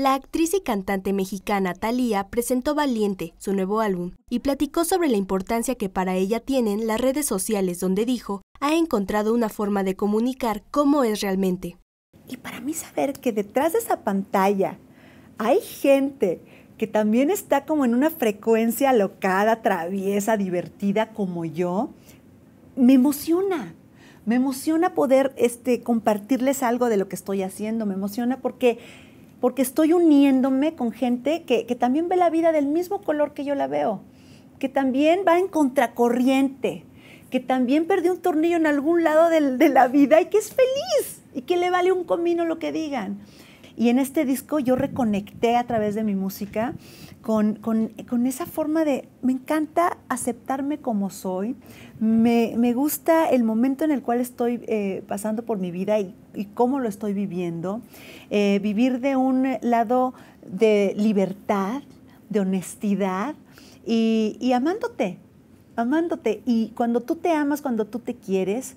La actriz y cantante mexicana Thalía presentó Valiente, su nuevo álbum, y platicó sobre la importancia que para ella tienen las redes sociales, donde dijo, ha encontrado una forma de comunicar cómo es realmente. Y para mí saber que detrás de esa pantalla hay gente que también está como en una frecuencia alocada, traviesa, divertida como yo, me emociona. Me emociona poder este, compartirles algo de lo que estoy haciendo, me emociona porque porque estoy uniéndome con gente que, también ve la vida del mismo color que yo la veo, que también va en contracorriente, que también perdió un tornillo en algún lado de, la vida y que es feliz y que le vale un comino lo que digan. Y en este disco yo reconecté a través de mi música con, esa forma de, me encanta aceptarme como soy, me, gusta el momento en el cual estoy eh, pasando por mi vida y, cómo lo estoy viviendo, eh, vivir de un lado de libertad, de honestidad y, y amándote, amándote. Y cuando tú te amas, cuando tú te quieres,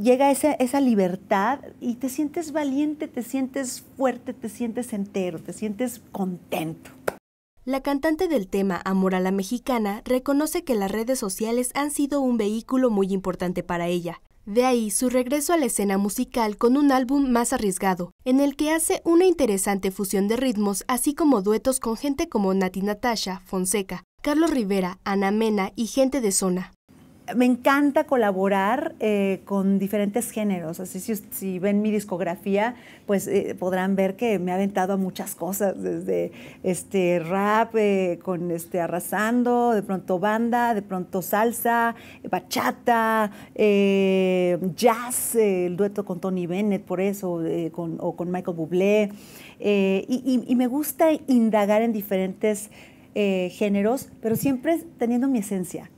llega esa, libertad y te sientes valiente, te sientes fuerte, te sientes entero, te sientes contento. La cantante del tema Amor a la Mexicana reconoce que las redes sociales han sido un vehículo muy importante para ella. De ahí su regreso a la escena musical con un álbum más arriesgado, en el que hace una interesante fusión de ritmos, así como duetos con gente como Nati Natasha, Fonseca, Carlos Rivera, Ana Mena y gente de zona. Me encanta colaborar eh, con diferentes géneros, así si, ven mi discografía, pues eh, podrán ver que me ha aventado a muchas cosas, desde este rap, eh, con este arrasando, de pronto banda, de pronto salsa, bachata, jazz, el dueto con Tony Bennett, por eso, o con Michael Bublé, y, y me gusta indagar en diferentes eh, géneros, pero siempre teniendo mi esencia.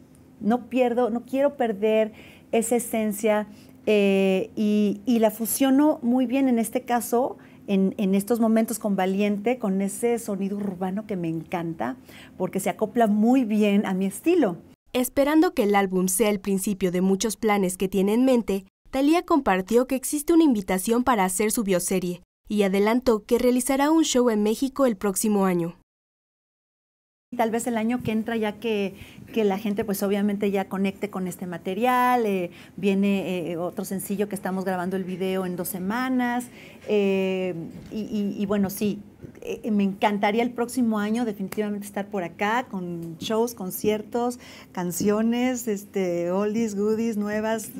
No pierdo, no quiero perder esa esencia eh, y, la fusiono muy bien en este caso. En, en, estos momentos con Valiente, con ese sonido urbano que me encanta, porque se acopla muy bien a mi estilo. Esperando que el álbum sea el principio de muchos planes que tiene en mente, Thalía compartió que existe una invitación para hacer su bioserie y adelantó que realizará un show en México el próximo año tal vez el año que entra ya que, la gente pues obviamente ya conecte con este material, eh, viene eh, eh, otro sencillo que estamos grabando el video en dos semanas y, y, bueno, sí, me encantaría el próximo año definitivamente estar por acá con shows, conciertos, canciones, este, oldies, goodies, nuevas,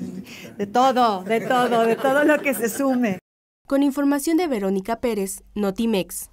de todo, de todo, de todo lo que se sume. Con información de Verónica Pérez, Notimex.